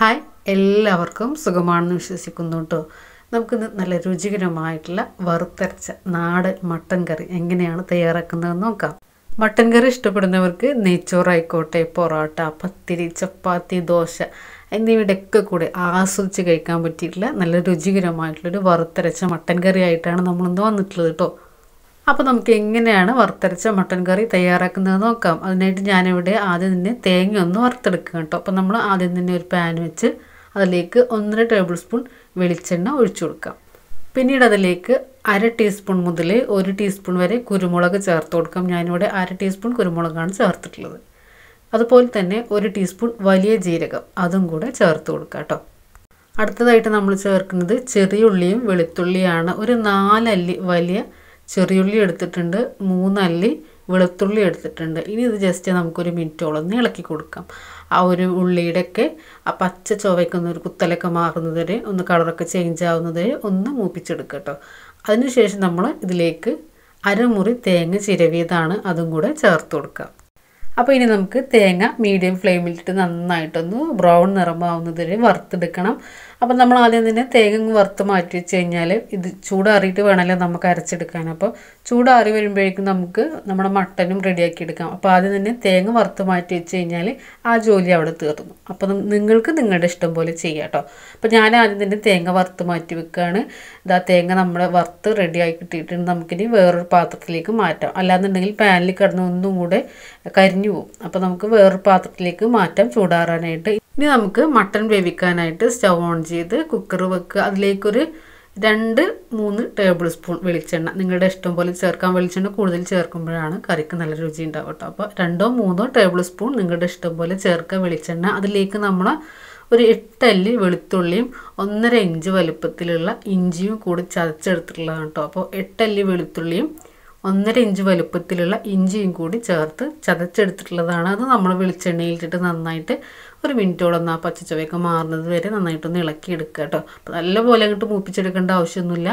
hi എല്ലാവർക്കും സുഖമാണെന്ന് വിശ്വസിക്കുന്നു കേട്ടോ നമുക്കിന്ന് നല്ല രുചികരമായിട്ടുള്ള വറുത്തരച്ച നാടൻ മട്ടൻ കറി എങ്ങനെയാണ് തയ്യാറാക്കുന്നതെന്ന് നോക്കാം മട്ടൻ കറി ഇഷ്ടപ്പെടുന്നവർക്ക് നെയ്ച്ചോറായിക്കോട്ടെ പൊറോട്ട പത്തിരി ചപ്പാത്തി ദോശ ഒക്കെ കൂടെ ആസ്വദിച്ച് കഴിക്കാൻ പറ്റിയിട്ടുള്ള നല്ല രുചികരമായിട്ടുള്ളൊരു വറുത്തരച്ച മട്ടൻ കറി ആയിട്ടാണ് നമ്മളിന്ന് വന്നിട്ടുള്ളത് കേട്ടോ അപ്പോൾ നമുക്ക് എങ്ങനെയാണ് വറുത്തരച്ച മട്ടൻ കറി തയ്യാറാക്കുന്നത് നോക്കാം അതിനായിട്ട് ഞാനിവിടെ ആദ്യം തന്നെ തേങ്ങ ഒന്ന് വറുത്തെടുക്കുക കേട്ടോ അപ്പോൾ നമ്മൾ ആദ്യം തന്നെ ഒരു പാൻ വെച്ച് അതിലേക്ക് ഒന്നര ടേബിൾ സ്പൂൺ വെളിച്ചെണ്ണ ഒഴിച്ചു കൊടുക്കാം പിന്നീട് അതിലേക്ക് അര ടീസ്പൂൺ മുതൽ ഒരു ടീസ്പൂൺ വരെ കുരുമുളക് ചേർത്ത് കൊടുക്കാം ഞാനിവിടെ അര ടീസ്പൂൺ കുരുമുളകാണ് ചേർത്തിട്ടുള്ളത് അതുപോലെ തന്നെ ഒരു ടീസ്പൂൺ വലിയ ജീരകം അതും കൂടെ ചേർത്ത് കൊടുക്കുക കേട്ടോ അടുത്തതായിട്ട് നമ്മൾ ചേർക്കുന്നത് ചെറിയ ഉള്ളിയും വെളുത്തുള്ളിയാണ് ഒരു നാലല്ലി വലിയ ചെറിയുള്ളി എടുത്തിട്ടുണ്ട് മൂന്നല്ലി വെളുത്തുള്ളി എടുത്തിട്ടുണ്ട് ഇനി ഇത് ജസ്റ്റ് നമുക്കൊരു മിനിറ്റോളം ഒന്ന് ഇളക്കി കൊടുക്കാം ആ ഒരു ഉള്ളിയുടെയൊക്കെ ആ പച്ച ചുവയ്ക്കുന്ന ഒരു കുത്തലൊക്കെ മാറുന്നത് വരെ ഒന്ന് കളറൊക്കെ ചേഞ്ച് ആവുന്നത് ഒന്ന് മൂപ്പിച്ചെടുക്കുക കേട്ടോ അതിനുശേഷം നമ്മൾ ഇതിലേക്ക് അരമുറി തേങ്ങ ചിരവിയതാണ് അതും കൂടെ ചേർത്ത് കൊടുക്കുക അപ്പോൾ ഇനി നമുക്ക് തേങ്ങ മീഡിയം ഫ്ലെയിമിലിട്ട് നന്നായിട്ടൊന്ന് ബ്രൗൺ നിറമാവുന്നത് വരെ വറുത്തെടുക്കണം അപ്പം നമ്മൾ ആദ്യം തന്നെ തേങ്ങ വറുത്ത് മാറ്റി വെച്ച് കഴിഞ്ഞാൽ ഇത് ചൂടാറിയിട്ട് വേണമല്ലോ നമുക്ക് അരച്ചെടുക്കാൻ അപ്പോൾ ചൂടാറി വരുമ്പോഴേക്കും നമുക്ക് നമ്മുടെ മട്ടനും റെഡിയാക്കി എടുക്കാം അപ്പോൾ ആദ്യം തന്നെ തേങ്ങ വറുത്ത് മാറ്റി വെച്ച് കഴിഞ്ഞാൽ ആ ജോലി അവിടെ തീർന്നു അപ്പോൾ നിങ്ങൾക്ക് നിങ്ങളുടെ ഇഷ്ടം പോലെ ചെയ്യാം കേട്ടോ അപ്പോൾ ഞാൻ ആദ്യം തന്നെ തേങ്ങ വറുത്ത് മാറ്റി വെക്കുകയാണ് ഇതാ തേങ്ങ നമ്മൾ വറുത്ത് റെഡിയാക്കി കിട്ടിയിട്ടുണ്ട് നമുക്കിനി വേറൊരു പാത്രത്തിലേക്ക് മാറ്റാം അല്ലാന്നുണ്ടെങ്കിൽ പാനിൽ കിടന്ന് ഒന്നും കൂടെ കരിഞ്ഞു പോകും അപ്പോൾ നമുക്ക് വേറൊരു പാത്രത്തിലേക്ക് മാറ്റാം ചൂടാറാനായിട്ട് ഇനി നമുക്ക് മട്ടൺ വേവിക്കാനായിട്ട് സ്റ്റൗ ഓൺ ചെയ്ത് കുക്കർ വെക്കുക അതിലേക്കൊരു രണ്ട് മൂന്ന് ടേബിൾ സ്പൂൺ വെളിച്ചെണ്ണ നിങ്ങളുടെ ഇഷ്ടം പോലെ ചേർക്കാം വെളിച്ചെണ്ണ കൂടുതൽ ചേർക്കുമ്പോഴാണ് കറിക്ക് നല്ല രുചി ഉണ്ടാവും കേട്ടോ അപ്പോൾ രണ്ടോ മൂന്നോ ടേബിൾ സ്പൂൺ നിങ്ങളുടെ ഇഷ്ടം പോലെ ചേർക്കുക വെളിച്ചെണ്ണ അതിലേക്ക് നമ്മൾ ഒരു എട്ടല്ലി വെളുത്തുള്ളിയും ഒന്നര ഇഞ്ച് വലുപ്പത്തിലുള്ള ഇഞ്ചിയും കൂടി ചതച്ചെടുത്തിട്ടുള്ളതാണ് കേട്ടോ അപ്പോൾ എട്ടല്ലി വെളുത്തുള്ളിയും ഒന്നര ഇഞ്ച് വലുപ്പത്തിലുള്ള ഇഞ്ചിയും കൂടി ചേർത്ത് ചതച്ചെടുത്തിട്ടുള്ളതാണ് അത് നമ്മൾ വെളിച്ചെണ്ണയിലിട്ടിട്ട് നന്നായിട്ട് ഒരു മിനിറ്റോളം ആ പച്ചച്ചവയൊക്കെ മാറുന്നത് വരെ നന്നായിട്ടൊന്ന് ഇളക്കിയെടുക്കുക കേട്ടോ അപ്പോൾ നല്ലപോലെ അങ്ങോട്ട് മൂപ്പിച്ചെടുക്കേണ്ട ആവശ്യമൊന്നുമില്ല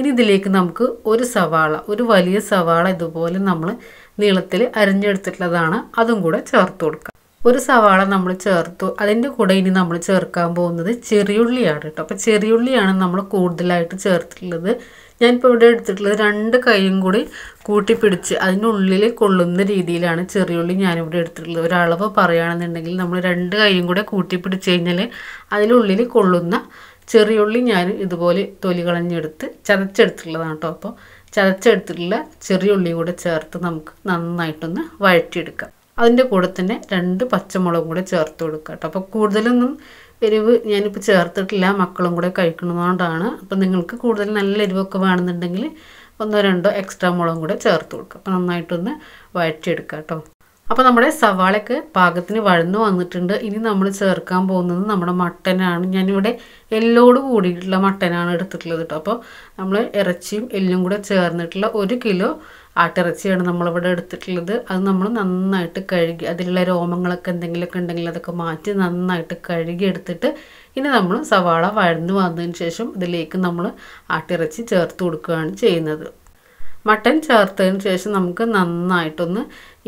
ഇനി ഇതിലേക്ക് നമുക്ക് ഒരു സവാള ഒരു വലിയ സവാള ഇതുപോലെ നമ്മൾ നീളത്തിൽ അരിഞ്ഞെടുത്തിട്ടുള്ളതാണ് അതും കൂടെ ചേർത്ത് കൊടുക്കുക ഒരു സവാള നമ്മൾ ചേർത്തു അതിൻ്റെ കൂടെ ഇനി നമ്മൾ ചേർക്കാൻ പോകുന്നത് ചെറിയുള്ളിയാണ് കേട്ടോ അപ്പോൾ ചെറിയുള്ളിയാണ് നമ്മൾ കൂടുതലായിട്ട് ചേർത്തിട്ടുള്ളത് ഞാനിപ്പോൾ ഇവിടെ എടുത്തിട്ടുള്ളത് രണ്ട് കൈയും കൂടി കൂട്ടിപ്പിടിച്ച് അതിനുള്ളിൽ കൊള്ളുന്ന രീതിയിലാണ് ചെറിയുള്ളി ഞാനിവിടെ എടുത്തിട്ടുള്ളത് ഒരളവ് പറയുകയാണെന്നുണ്ടെങ്കിൽ നമ്മൾ രണ്ട് കൈയും കൂടെ കൂട്ടിപ്പിടിച്ച് കഴിഞ്ഞാൽ അതിനുള്ളിൽ കൊള്ളുന്ന ചെറിയുള്ളി ഞാൻ ഇതുപോലെ തൊലി കളഞ്ഞെടുത്ത് ചതച്ചെടുത്തിട്ടുള്ളതാണ് കേട്ടോ അപ്പോൾ ചതച്ചെടുത്തിട്ടുള്ള ചെറിയുള്ളി കൂടെ ചേർത്ത് നമുക്ക് നന്നായിട്ടൊന്ന് വഴറ്റിയെടുക്കാം അതിൻ്റെ കൂടെ തന്നെ രണ്ട് പച്ചമുളകും കൂടെ ചേർത്ത് കൊടുക്കുക കേട്ടോ അപ്പോൾ കൂടുതലൊന്നും എരിവ് ഞാനിപ്പോൾ ചേർത്തിട്ടില്ല മക്കളും കൂടെ കഴിക്കണമെന്നുകൊണ്ടാണ് അപ്പോൾ നിങ്ങൾക്ക് കൂടുതൽ നല്ല എരിവൊക്കെ വേണമെന്നുണ്ടെങ്കിൽ ഒന്നോ രണ്ടോ എക്സ്ട്രാ മുളകും കൂടെ ചേർത്ത് കൊടുക്കുക അപ്പോൾ നന്നായിട്ടൊന്ന് വഴറ്റിയെടുക്കുക കേട്ടോ അപ്പോൾ നമ്മുടെ സവാളയ്ക്ക് പാകത്തിന് വഴന്നു വന്നിട്ടുണ്ട് ഇനി നമ്മൾ ചേർക്കാൻ പോകുന്നത് നമ്മുടെ മട്ടനാണ് ഞാനിവിടെ എല്ലോട് കൂടിയിട്ടുള്ള മട്ടനാണ് എടുത്തിട്ടുള്ളത് കേട്ടോ അപ്പോൾ നമ്മൾ ഇറച്ചിയും എല്ലും കൂടെ ചേർന്നിട്ടുള്ള ഒരു കിലോ ആട്ടിറച്ചിയാണ് നമ്മളിവിടെ എടുത്തിട്ടുള്ളത് അത് നമ്മൾ നന്നായിട്ട് കഴുകി അതിലുള്ള രോമങ്ങളൊക്കെ എന്തെങ്കിലുമൊക്കെ ഉണ്ടെങ്കിൽ അതൊക്കെ മാറ്റി നന്നായിട്ട് കഴുകി എടുത്തിട്ട് ഇനി നമ്മൾ സവാള വഴന്നു വന്നതിന് ശേഷം ഇതിലേക്ക് നമ്മൾ ആട്ടിറച്ചി ചേർത്ത് കൊടുക്കുകയാണ് ചെയ്യുന്നത് മട്ടൻ ചേർത്തതിന് ശേഷം നമുക്ക് നന്നായിട്ടൊന്ന്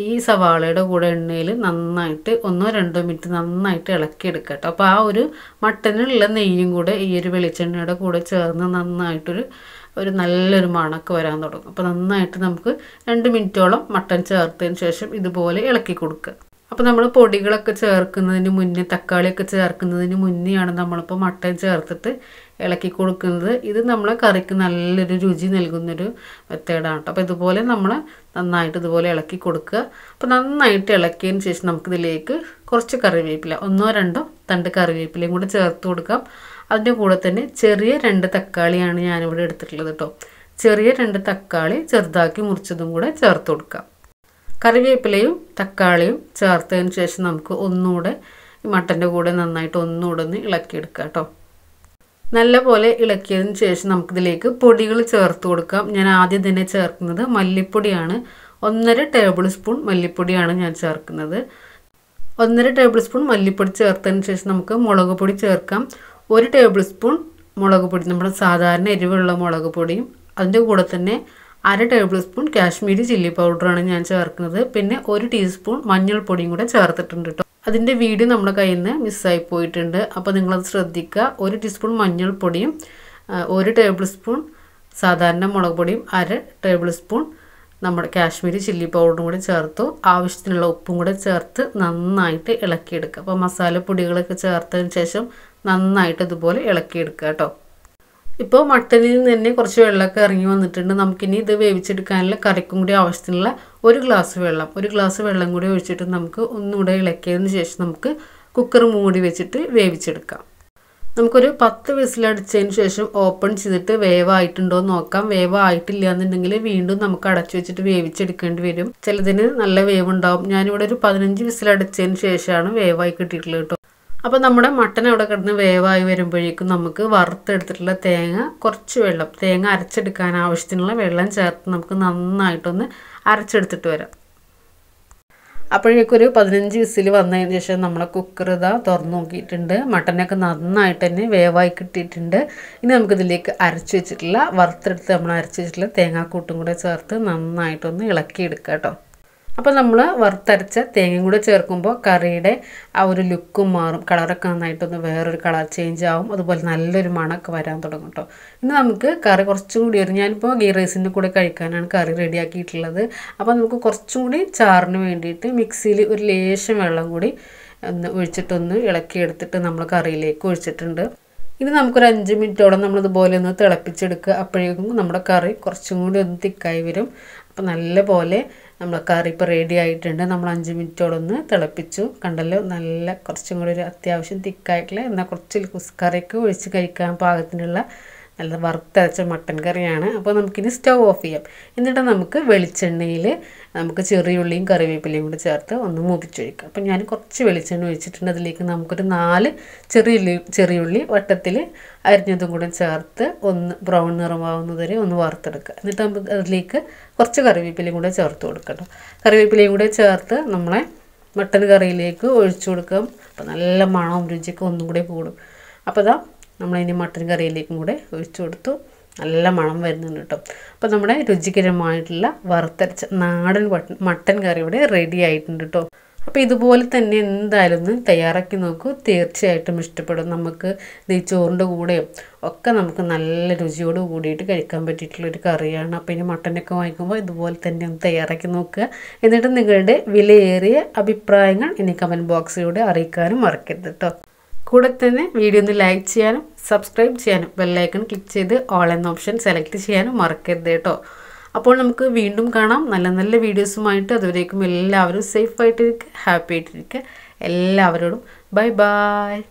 ഈ സവാളയുടെ കൂടെ എണ്ണയിൽ നന്നായിട്ട് ഒന്നോ രണ്ടോ മിനിറ്റ് നന്നായിട്ട് ഇളക്കിയെടുക്കുക കേട്ടോ അപ്പോൾ ആ ഒരു മട്ടനിലുള്ള നെയ്യും കൂടെ ഈ ഒരു വെളിച്ചെണ്ണയുടെ കൂടെ ചേർന്ന് നന്നായിട്ടൊരു ഒരു നല്ലൊരു മണക്ക് വരാൻ തുടങ്ങും അപ്പോൾ നന്നായിട്ട് നമുക്ക് രണ്ട് മിനിറ്റോളം മട്ടൺ ചേർത്തതിന് ശേഷം ഇതുപോലെ ഇളക്കി കൊടുക്കുക അപ്പോൾ നമ്മൾ പൊടികളൊക്കെ ചേർക്കുന്നതിന് മുന്നേ തക്കാളിയൊക്കെ ചേർക്കുന്നതിന് മുന്നെയാണ് നമ്മളിപ്പോൾ മട്ടൺ ചേർത്തിട്ട് ഇളക്കി കൊടുക്കുന്നത് ഇത് നമ്മളെ കറിക്ക് നല്ലൊരു രുചി നൽകുന്നൊരു മെത്തേഡാണ് കേട്ടോ അപ്പോൾ ഇതുപോലെ നമ്മൾ നന്നായിട്ട് ഇതുപോലെ ഇളക്കി കൊടുക്കുക അപ്പോൾ നന്നായിട്ട് ഇളക്കിയതിന് ശേഷം നമുക്കിതിലേക്ക് കുറച്ച് കറിവേപ്പില ഒന്നോ രണ്ടോ തണ്ട് കറിവേപ്പിലയും കൂടെ ചേർത്ത് കൊടുക്കാം അതിൻ്റെ കൂടെ തന്നെ ചെറിയ രണ്ട് തക്കാളിയാണ് ഞാനിവിടെ എടുത്തിട്ടുള്ളത് കേട്ടോ ചെറിയ രണ്ട് തക്കാളി ചെറുതാക്കി മുറിച്ചതും കൂടെ ചേർത്ത് കൊടുക്കാം കറിവേപ്പിലയും തക്കാളിയും ചേർത്തതിന് ശേഷം നമുക്ക് ഒന്നുകൂടെ മട്ടൻ്റെ കൂടെ നന്നായിട്ട് ഒന്നുകൂടെ ഒന്ന് ഇളക്കിയെടുക്കുക കേട്ടോ നല്ല പോലെ ഇളക്കിയതിന് ശേഷം നമുക്കിതിലേക്ക് പൊടികൾ ചേർത്ത് കൊടുക്കാം ഞാൻ ആദ്യം തന്നെ ചേർക്കുന്നത് മല്ലിപ്പൊടിയാണ് ഒന്നര ടേബിൾ സ്പൂൺ മല്ലിപ്പൊടിയാണ് ഞാൻ ചേർക്കുന്നത് ഒന്നര ടേബിൾ സ്പൂൺ മല്ലിപ്പൊടി ചേർത്തതിന് ശേഷം നമുക്ക് മുളക് പൊടി ചേർക്കാം ഒരു ടേബിൾ സ്പൂൺ മുളക് പൊടി നമ്മുടെ സാധാരണ എരിവുള്ള മുളക് പൊടിയും അതിൻ്റെ കൂടെ തന്നെ അര ടേബിൾ സ്പൂൺ കാശ്മീരി ചില്ലി പൗഡറാണ് ഞാൻ ചേർക്കുന്നത് പിന്നെ ഒരു ടീസ്പൂൺ മഞ്ഞൾപ്പൊടിയും കൂടെ ചേർത്തിട്ടുണ്ട് കേട്ടോ അതിൻ്റെ വീഡിയോ നമ്മുടെ കയ്യിൽ നിന്ന് മിസ്സായി പോയിട്ടുണ്ട് അപ്പോൾ നിങ്ങളത് ശ്രദ്ധിക്കുക ഒരു ടീസ്പൂൺ മഞ്ഞൾപ്പൊടിയും ഒരു ടേബിൾ സ്പൂൺ സാധാരണ മുളക് പൊടിയും അര ടേബിൾ സ്പൂൺ നമ്മുടെ കാശ്മീരി ചില്ലി പൗഡറും കൂടി ചേർത്തു ആവശ്യത്തിനുള്ള ഉപ്പും കൂടെ ചേർത്ത് നന്നായിട്ട് ഇളക്കിയെടുക്കുക അപ്പോൾ മസാലപ്പൊടികളൊക്കെ ചേർത്തതിന് ശേഷം നന്നായിട്ട് ഇതുപോലെ ഇളക്കിയെടുക്കുക കേട്ടോ ഇപ്പോൾ മട്ടനിൽ നിന്ന് തന്നെ കുറച്ച് വെള്ളമൊക്കെ ഇറങ്ങി വന്നിട്ടുണ്ട് നമുക്കിനി ഇത് വേവിച്ചെടുക്കാനുള്ള കറിക്കും കൂടി ആവശ്യത്തിനുള്ള ഒരു ഗ്ലാസ് വെള്ളം ഒരു ഗ്ലാസ് വെള്ളം കൂടി ഒഴിച്ചിട്ട് നമുക്ക് ഒന്നുകൂടെ ഇളക്കിയതിന് ശേഷം നമുക്ക് കുക്കർ മൂടി വെച്ചിട്ട് വേവിച്ചെടുക്കാം നമുക്കൊരു പത്ത് വിസിലടിച്ചതിന് ശേഷം ഓപ്പൺ ചെയ്തിട്ട് വേവായിട്ടുണ്ടോ നോക്കാം വേവായിട്ടില്ല എന്നുണ്ടെങ്കിൽ വീണ്ടും നമുക്ക് അടച്ചു വെച്ചിട്ട് വേവിച്ചെടുക്കേണ്ടി വരും ചിലതിന് നല്ല വേവുണ്ടാവും ഞാനിവിടെ ഒരു പതിനഞ്ച് വിസിലടിച്ചതിന് ശേഷമാണ് വേവായി കിട്ടിയിട്ടുള്ളത് കേട്ടോ അപ്പോൾ നമ്മുടെ മട്ടൻ അവിടെ കിടന്ന് വേവായി വരുമ്പോഴേക്കും നമുക്ക് വറുത്തെടുത്തിട്ടുള്ള തേങ്ങ കുറച്ച് വെള്ളം തേങ്ങ അരച്ചെടുക്കാൻ ആവശ്യത്തിനുള്ള വെള്ളം ചേർത്ത് നമുക്ക് നന്നായിട്ടൊന്ന് അരച്ചെടുത്തിട്ട് വരാം അപ്പോഴേക്കൊരു ഒരു പതിനഞ്ച് വിസിൽ വന്നതിന് ശേഷം നമ്മളെ കുക്കർ ഇതാ തുറന്നു നോക്കിയിട്ടുണ്ട് മട്ടനൊക്കെ നന്നായിട്ട് തന്നെ വേവായി കിട്ടിയിട്ടുണ്ട് ഇനി നമുക്കിതിലേക്ക് അരച്ച് വെച്ചിട്ടുള്ള വറുത്തെടുത്ത് നമ്മൾ അരച്ച് വെച്ചിട്ടുള്ള തേങ്ങാക്കൂട്ടും കൂടെ ചേർത്ത് നന്നായിട്ടൊന്ന് ഇളക്കിയെടുക്കാം കേട്ടോ അപ്പോൾ നമ്മൾ വറുത്തരച്ച തേങ്ങയും കൂടെ ചേർക്കുമ്പോൾ കറിയുടെ ആ ഒരു ലുക്കും മാറും കളറൊക്കെ നന്നായിട്ടൊന്ന് വേറൊരു കളർ ചേഞ്ച് ആവും അതുപോലെ നല്ലൊരു മണമൊക്കെ വരാൻ തുടങ്ങും കേട്ടോ ഇനി നമുക്ക് കറി കുറച്ചും കൂടി ഒരു ഞാനിപ്പോൾ ഗീ റൈസിൻ്റെ കൂടെ കഴിക്കാനാണ് കറി റെഡിയാക്കിയിട്ടുള്ളത് അപ്പോൾ നമുക്ക് കുറച്ചും കൂടി ചാറിന് വേണ്ടിയിട്ട് മിക്സിയിൽ ഒരു ലേശം വെള്ളം കൂടി ഒന്ന് ഒഴിച്ചിട്ടൊന്ന് ഇളക്കിയെടുത്തിട്ട് നമ്മൾ കറിയിലേക്ക് ഒഴിച്ചിട്ടുണ്ട് ഇനി നമുക്കൊരു അഞ്ച് മിനിറ്റോളം നമ്മളിതുപോലെ ഒന്ന് തിളപ്പിച്ചെടുക്കുക അപ്പോഴേക്കും നമ്മുടെ കറി കുറച്ചും കൂടി ഒന്ന് തിക്കായി വരും അപ്പോൾ നല്ല പോലെ നമ്മൾ കറി ഇപ്പോൾ റെഡി ആയിട്ടുണ്ട് നമ്മൾ അഞ്ച് മിനിറ്റോളം ഒന്ന് തിളപ്പിച്ചു കണ്ടല്ലോ നല്ല കുറച്ചും കൂടി ഒരു അത്യാവശ്യം തിക്കായിട്ടുള്ള എന്നാൽ കുറച്ച് കറിയൊക്കെ ഒഴിച്ച് കഴിക്കാൻ പാകത്തിനുള്ള നല്ല വറുത്തരച്ച മട്ടൻ കറിയാണ് അപ്പോൾ നമുക്കിനി സ്റ്റൗ ഓഫ് ചെയ്യാം എന്നിട്ട് നമുക്ക് വെളിച്ചെണ്ണയിൽ നമുക്ക് ചെറിയുള്ളിയും കറിവേപ്പിലയും കൂടി ചേർത്ത് ഒന്ന് മൂപ്പിച്ചൊഴിക്കുക അപ്പം ഞാൻ കുറച്ച് വെളിച്ചെണ്ണ ഒഴിച്ചിട്ടുണ്ട് അതിലേക്ക് നമുക്കൊരു നാല് ചെറിയുള്ളി ചെറിയുള്ളി വട്ടത്തിൽ അരിഞ്ഞതും കൂടെ ചേർത്ത് ഒന്ന് ബ്രൗൺ നിറമാവുന്നതുവരെ ഒന്ന് വറുത്തെടുക്കുക എന്നിട്ട് നമുക്ക് അതിലേക്ക് കുറച്ച് കറിവേപ്പിലയും കൂടെ ചേർത്ത് കൊടുക്കട്ടോ കറിവേപ്പിലയും കൂടെ ചേർത്ത് നമ്മളെ മട്ടൻ കറിയിലേക്ക് ഒഴിച്ചു കൊടുക്കാം അപ്പം നല്ല മണവും രുചിയൊക്കെ ഒന്നും കൂടെ കൂടും അപ്പോൾ ഇതാ നമ്മളിനി മട്ടൻ കറിയിലേക്കും കൂടെ ഒഴിച്ചു കൊടുത്തു നല്ല മണം വരുന്നുണ്ട് കേട്ടോ അപ്പോൾ നമ്മുടെ രുചികരമായിട്ടുള്ള വറുത്തരച്ച നാടൻ മട്ടൻ കറി ഇവിടെ റെഡി ആയിട്ടുണ്ട് കേട്ടോ അപ്പോൾ ഇതുപോലെ തന്നെ എന്തായാലും ഒന്ന് തയ്യാറാക്കി നോക്കൂ തീർച്ചയായിട്ടും ഇഷ്ടപ്പെടും നമുക്ക് നെയ്ച്ചോറിൻ്റെ കൂടെയും ഒക്കെ നമുക്ക് നല്ല രുചിയോട് കൂടിയിട്ട് കഴിക്കാൻ പറ്റിയിട്ടുള്ളൊരു കറിയാണ് അപ്പോൾ ഇനി മട്ടനൊക്കെ വാങ്ങിക്കുമ്പോൾ ഇതുപോലെ തന്നെ ഒന്ന് തയ്യാറാക്കി നോക്കുക എന്നിട്ട് നിങ്ങളുടെ വിലയേറിയ അഭിപ്രായങ്ങൾ ഇനി കമൻറ്റ് ബോക്സിലൂടെ അറിയിക്കാനും മറക്കരുത് കേട്ടോ കൂടെ തന്നെ വീഡിയോ ഒന്ന് ലൈക്ക് ചെയ്യാനും സബ്സ്ക്രൈബ് ചെയ്യാനും ബെല്ലൈക്കൺ ക്ലിക്ക് ചെയ്ത് ഓൾ എന്ന ഓപ്ഷൻ സെലക്ട് ചെയ്യാനും മറക്കരുത് കേട്ടോ അപ്പോൾ നമുക്ക് വീണ്ടും കാണാം നല്ല നല്ല വീഡിയോസുമായിട്ട് അതുവരേക്കും എല്ലാവരും സേഫായിട്ടിരിക്കുക ഹാപ്പി ആയിട്ടിരിക്കുക എല്ലാവരോടും ബൈ ബായ്